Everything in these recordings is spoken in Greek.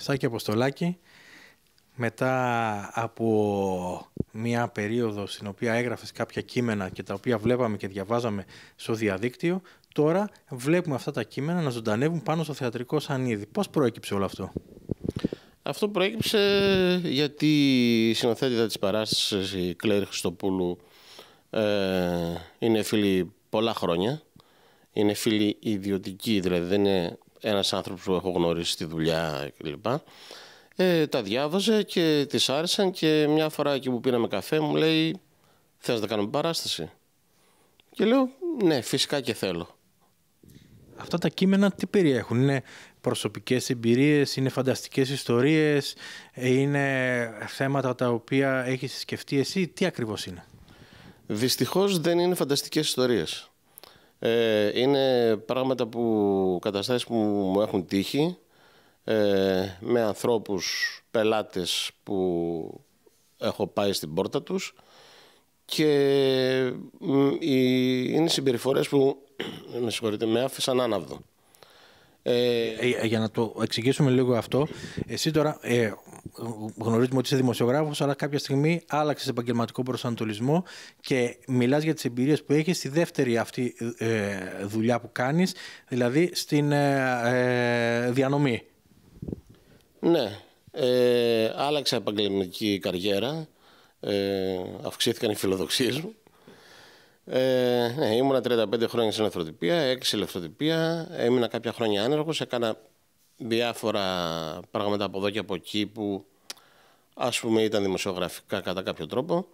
Σάκη Αποστολάκη μετά από μια περίοδο στην οποία έγραφες κάποια κείμενα και τα οποία βλέπαμε και διαβάζαμε στο διαδίκτυο, τώρα βλέπουμε αυτά τα κείμενα να ζωντανεύουν πάνω στο θεατρικό σανίδι. Πώς προέκυψε όλο αυτό? Αυτό προέκυψε γιατί η συνοθέτητα της παράστασης, η Κλέρι Χριστοπούλου, ε, είναι φίλη πολλά χρόνια. Είναι φίλη ιδιωτική, δηλαδή δεν είναι ένας άνθρωπος που έχω γνωρίσει στη δουλειά κλπ. Ε, τα διάβαζε και τις άρεσαν και μια φορά εκεί που πήραμε καφέ μου λέει θες να κάνουμε παράσταση. Και λέω ναι φυσικά και θέλω. Αυτά τα κείμενα τι περιέχουν, είναι προσωπικές εμπειρίες, είναι φανταστικές ιστορίες, ε, είναι θέματα τα οποία έχεις σκεφτεί εσύ, τι ακριβώς είναι. Δυστυχώς δεν είναι φανταστικές ιστορίες. Ε, είναι πράγματα που καταστάσεις που μου έχουν τύχει ε, με ανθρώπους πελάτες που έχω πάει στην πόρτα τους και είναι συμπεριφορές που με συγχωρείτε με άφησαν άναυδο. Ε, ε, ε... Για να το εξηγήσουμε λίγο αυτό, εσύ τώρα ε, γνωρίζουμε ότι είσαι δημοσιογράφος, αλλά κάποια στιγμή άλλαξες επαγγελματικό προσανατολισμό και μιλάς για τις εμπειρίες που έχεις στη δεύτερη αυτή ε, δουλειά που κάνεις, δηλαδή στην ε, ε, διανομή. Ναι. Ε, άλλαξα επαγγελματική καριέρα. αυξήθηκαν οι φιλοδοξίες μου. ναι, ήμουνα 35 χρόνια στην ελευθερωτυπία, 6 ελευθερωτυπία, Έμεινα κάποια χρόνια άνεργος. Έκανα διάφορα πράγματα από εδώ και από εκεί που ας πούμε ήταν δημοσιογραφικά κατά κάποιο τρόπο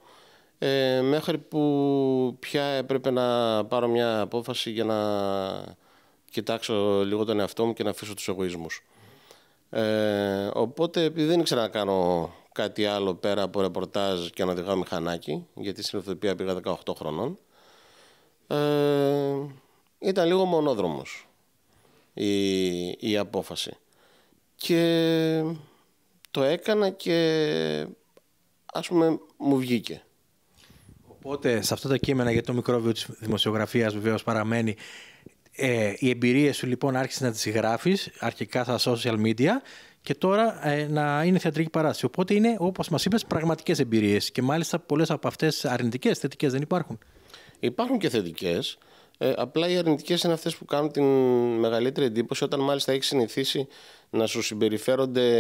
ε, μέχρι που πια έπρεπε να πάρω μια απόφαση για να κοιτάξω λίγο τον εαυτό μου και να αφήσω τους εγωισμούς. Ε, οπότε επειδή δεν ήξερα να κάνω κάτι άλλο πέρα από ρεπορτάζ και να οδηγάω μηχανάκι γιατί στην ευθοπία πήγα 18 χρονών ε, ήταν λίγο μονόδρομος η, η απόφαση. Και το έκανα και ας πούμε μου βγήκε. Οπότε σε αυτά τα κείμενα για το μικρόβιο της δημοσιογραφίας βεβαίως παραμένει ε, οι εμπειρίες σου λοιπόν άρχισες να τις γράφεις αρχικά στα social media και τώρα ε, να είναι θεατρική παράσταση. Οπότε είναι όπως μας είπες πραγματικές εμπειρίες και μάλιστα πολλές από αυτές αρνητικές, θετικές δεν υπάρχουν. Υπάρχουν και θετικές. Ε, απλά οι αρνητικές είναι αυτές που κάνουν την μεγαλύτερη εντύπωση όταν μάλιστα έχεις συνηθίσει να σου συμπεριφέρονται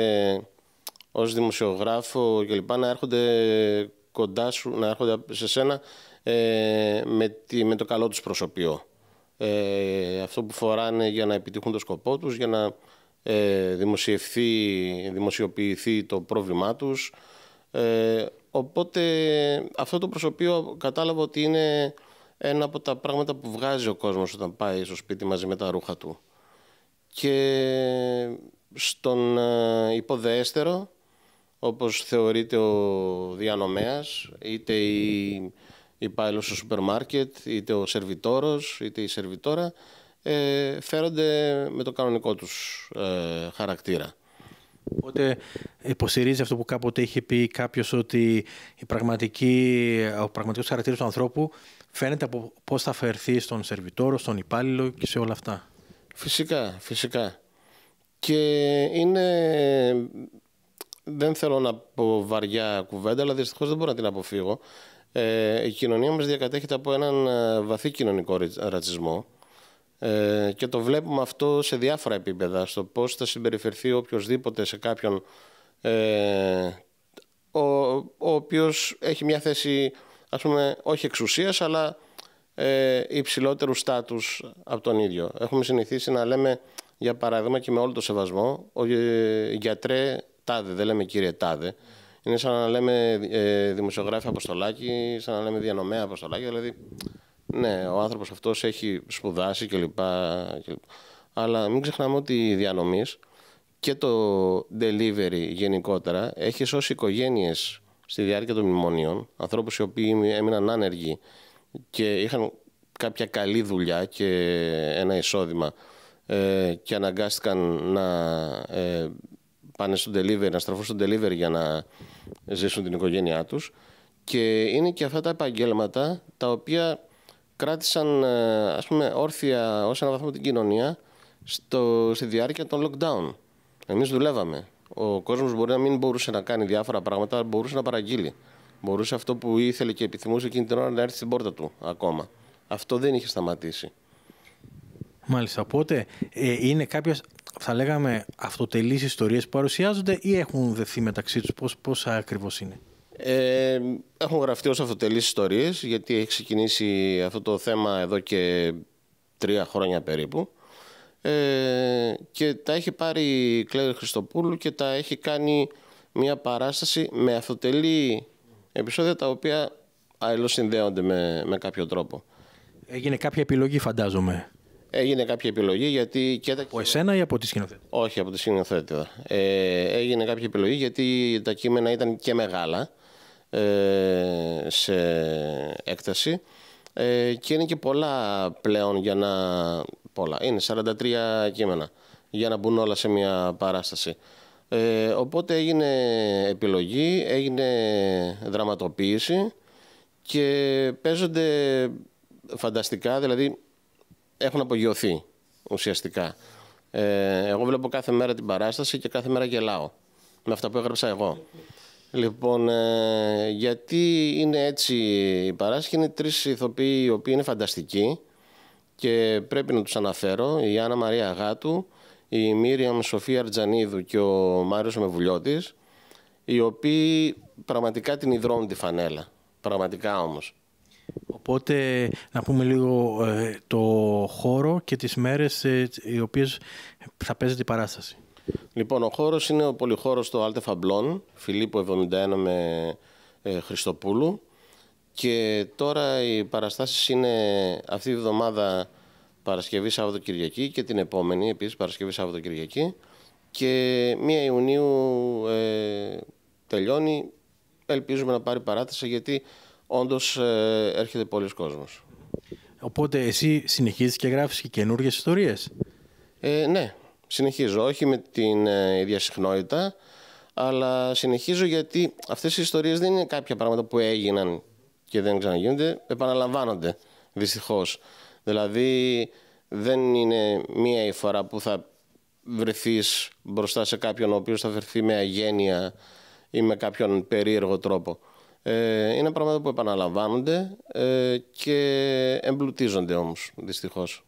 ως δημοσιογράφο κλπ. να έρχονται κοντά σου, να έρχονται σε σένα ε, με, με το καλό τους προσωπείο. Ε, αυτό που φοράνε για να επιτύχουν το σκοπό τους, για να ε, δημοσιευθεί, δημοσιοποιηθεί το πρόβλημά τους. Ε, οπότε αυτό το προσωπείο κατάλαβα ότι είναι ένα από τα πράγματα που βγάζει ο κόσμος όταν πάει στο σπίτι μαζί με τα ρούχα του. Και στον ε, υποδέστερο, όπως θεωρείται ο διανομέας, είτε η υπάλληλος στο σούπερ μάρκετ, είτε ο σερβιτόρος, είτε η σερβιτόρα, ε, φέρονται με το κανονικό τους ε, χαρακτήρα. Οπότε υποστηρίζει αυτό που κάποτε είχε πει κάποιος ότι η πραγματική, ο πραγματικός χαρακτήρας του ανθρώπου φαίνεται από πώς θα φερθεί στον σερβιτόρο, στον υπάλληλο και σε όλα αυτά. Φυσικά, φυσικά. Και είναι. Δεν θέλω να πω βαριά κουβέντα, αλλά δυστυχώς δεν μπορώ να την αποφύγω. Ε, η κοινωνία μας διακατέχεται από έναν ε, βαθύ κοινωνικό ρατσισμό ε, και το βλέπουμε αυτό σε διάφορα επίπεδα, στο πώς θα συμπεριφερθεί οποιοδήποτε σε κάποιον ε, ο, ο οποίος έχει μια θέση, ας πούμε, όχι εξουσίας, αλλά ε, υψηλότερου στάτους από τον ίδιο. Έχουμε συνηθίσει να λέμε, για παράδειγμα και με όλο το σεβασμό, ο ε, γιατρέ τάδε, δεν λέμε κύριε τάδε. Είναι σαν να λέμε ε, δημοσιογράφη Αποστολάκη, σαν να λέμε διανομέα Αποστολάκη, δηλαδή ναι, ο άνθρωπος αυτός έχει σπουδάσει κλπ. Αλλά μην ξεχνάμε ότι οι διανομής και το delivery γενικότερα έχει σώσει οικογένειες στη διάρκεια των μνημονίων. Ανθρώπους οι οποίοι έμειναν άνεργοι και είχαν κάποια καλή δουλειά και ένα εισόδημα ε, και αναγκάστηκαν να ε, πάνε στο delivery, να στραφούν στο delivery για να ζήσουν την οικογένειά τους και είναι και αυτά τα επαγγέλματα τα οποία κράτησαν ε, ας πούμε, όρθια ως ένα βαθμό την κοινωνία στο, στη διάρκεια των lockdown. Εμείς δουλεύαμε. Ο κόσμος μπορεί να μην μπορούσε να κάνει διάφορα πράγματα, μπορούσε να παραγγείλει. Μπορούσε αυτό που ήθελε και επιθυμούσε εκείνη την ώρα να έρθει στην πόρτα του ακόμα. Αυτό δεν είχε σταματήσει. Μάλιστα. Οπότε ε, είναι κάποιε, θα λέγαμε, αυτοτελείς ιστορίες που παρουσιάζονται ή έχουν δεθεί μεταξύ τους. Πώς ακριβώς είναι. Ε, έχουν γραφτεί ως αυτοτελείς ιστορίες γιατί έχει ξεκινήσει αυτό το θέμα εδώ και τρία χρόνια περίπου ε, και τα έχει πάρει η Κλέρη Χριστοπούλου και τα έχει κάνει μια παράσταση με αυτοτελή επεισόδια τα οποία αλληλοσυνδέονται με, με κάποιο τρόπο. Έγινε κάποια επιλογή φαντάζομαι. Έγινε κάποια επιλογή γιατί. Και Από εσένα ή από τη σκηνοθέτη. Όχι, από τη σκηνοθέτη. Ε, έγινε κάποια επιλογή γιατί τα κείμενα ήταν και μεγάλα. Ε, σε έκταση ε, και είναι και πολλά πλέον για να... Πολλά. Είναι 43 κείμενα για να μπουν όλα σε μια παράσταση. Ε, οπότε έγινε επιλογή, έγινε δραματοποίηση και παίζονται φανταστικά, δηλαδή έχουν απογειωθεί ουσιαστικά. Ε, εγώ βλέπω κάθε μέρα την παράσταση και κάθε μέρα γελάω με αυτά που έγραψα εγώ. Λοιπόν, ε, γιατί είναι έτσι η παράσταση, είναι τρεις ηθοποιοί οι οποίοι είναι φανταστικοί και πρέπει να τους αναφέρω, η Άννα Μαρία Αγάτου, η Μίριαμ Σοφία Αρτζανίδου και ο Μάριος Μεβουλιώτης, οι οποίοι πραγματικά την υδρώνουν τη φανέλα, πραγματικά όμως. Οπότε να πούμε λίγο ε, το χώρο και τις μέρες ε, οι οποίες θα παίζεται η παράσταση. Λοιπόν, ο χώρος είναι ο πολυχώρος του Άλτε Φαμπλών, Φιλίππου 71 με ε, Χριστοπούλου. Και τώρα οι παραστάσεις είναι αυτή τη βδομάδα Παρασκευή, Σάββατο, Κυριακή και την επόμενη επίσης Παρασκευή, Σάββατο, Κυριακή. Και 1 Ιουνίου ε, τελειώνει. Ελπίζουμε να πάρει παράταση γιατί όντως ε, έρχεται πολλοί κόσμος. Οπότε εσύ συνεχίζεις και γράφεις και καινούργιες ιστορίες. Ε, ναι, Συνεχίζω, όχι με την ε, ίδια συχνότητα, αλλά συνεχίζω γιατί αυτές οι ιστορίες δεν είναι κάποια πράγματα που έγιναν και δεν ξαναγίνονται, επαναλαμβάνονται δυστυχώς. Δηλαδή δεν είναι μία η φορά που θα βρεθείς μπροστά σε κάποιον ο οποίος θα βρεθεί με αγένεια ή με κάποιον περίεργο τρόπο. Ε, είναι πράγματα που επαναλαμβάνονται ε, και εμπλουτίζονται όμως δυστυχώς.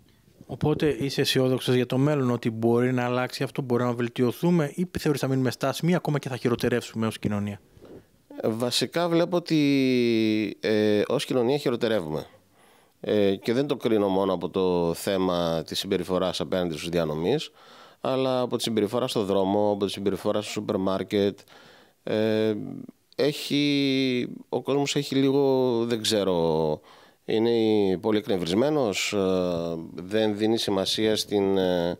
Οπότε είσαι αισιόδοξος για το μέλλον ότι μπορεί να αλλάξει αυτό, μπορεί να βελτιωθούμε ή θεωρείς να μείνουμε στάσιμοι ακόμα και θα χειροτερεύσουμε ως κοινωνία. Ε, βασικά βλέπω ότι ε, ως κοινωνία χειροτερεύουμε ε, και δεν το κρίνω μόνο από το θέμα της συμπεριφοράς απέναντι στους διανομής αλλά από τη συμπεριφορά στο δρόμο, από τη συμπεριφορά στο σούπερ μάρκετ ε, έχει, ο κόσμος έχει λίγο, δεν ξέρω, είναι πολύ εκνευρισμένος ε, δεν δίνει σημασία στην, ε,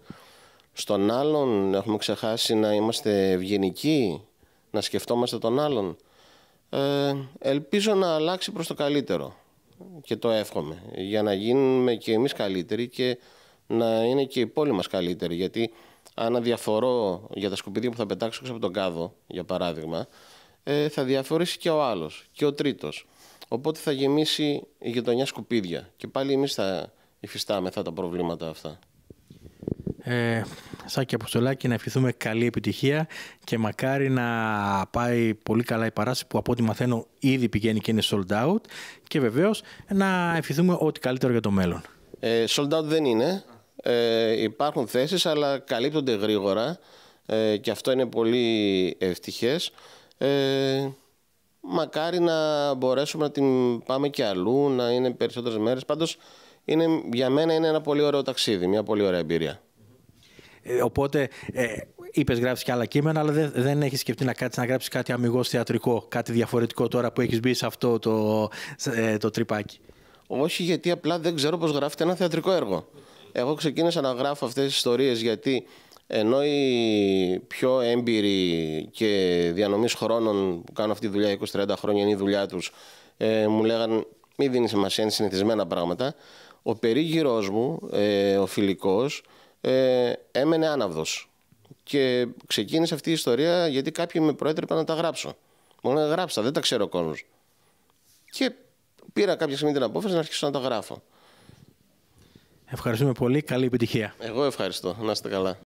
στον άλλον, έχουμε ξεχάσει να είμαστε ευγενικοί, να σκεφτόμαστε τον άλλον. Ε, ελπίζω να αλλάξει προς το καλύτερο και το εύχομαι για να γίνουμε και εμείς καλύτεροι και να είναι και η πόλη μας καλύτεροι, γιατί αν αδιαφορώ για τα σκουπίδια που θα πετάξω από τον κάδο για παράδειγμα ε, θα διαφορήσει και ο άλλος και ο τρίτος. Οπότε θα γεμίσει η γειτονιά σκουπίδια και πάλι εμείς θα αυτά τα προβλήματα αυτά. Ε, Σάκη Αποστολάκη, να ευχηθούμε καλή επιτυχία και μακάρι να πάει πολύ καλά η παράση που από ό,τι μαθαίνω ήδη πηγαίνει και είναι sold out και βεβαίως να ευχηθούμε ό,τι καλύτερο για το μέλλον. Ε, sold out δεν είναι. Ε, υπάρχουν θέσεις αλλά καλύπτονται γρήγορα ε, και αυτό είναι πολύ ευτυχές. Ε, Μακάρι να μπορέσουμε να την πάμε και αλλού, να είναι περισσότερες μέρες. Πάντως, για μένα είναι ένα πολύ ωραίο ταξίδι, μια πολύ ωραία εμπειρία. Ε, οπότε, ε, είπες γράψει και άλλα κείμενα, αλλά δεν, δεν έχεις σκεφτεί να κάτσεις να γράψεις κάτι αμυγός θεατρικό, κάτι διαφορετικό τώρα που έχεις μπει σε αυτό το, ε, το τρυπάκι. Όχι, γιατί απλά δεν ξέρω πώς γράφεται ένα θεατρικό έργο. Εγώ ξεκίνησα να γράφω αυτές τις ιστορίες γιατί ενώ οι πιο έμπειροι και διανομής χρόνων που κάνουν αυτή τη δουλειά 20-30 χρόνια είναι η δουλειά τους ε, μου λέγαν μη δίνεις σημασία, είναι συνηθισμένα πράγματα. Ο περίγυρός μου, ε, ο φιλικός, ε, έμενε άναυδος. Και ξεκίνησε αυτή η ιστορία γιατί κάποιοι με προέτρεπαν να τα γράψω. Μου λένε γράψα, δεν τα ξέρω ο κόσμος. Και πήρα κάποια στιγμή την απόφαση να αρχίσω να τα γράφω. Ευχαριστούμε πολύ. Καλή επιτυχία. Εγώ ευχαριστώ. Να είστε καλά.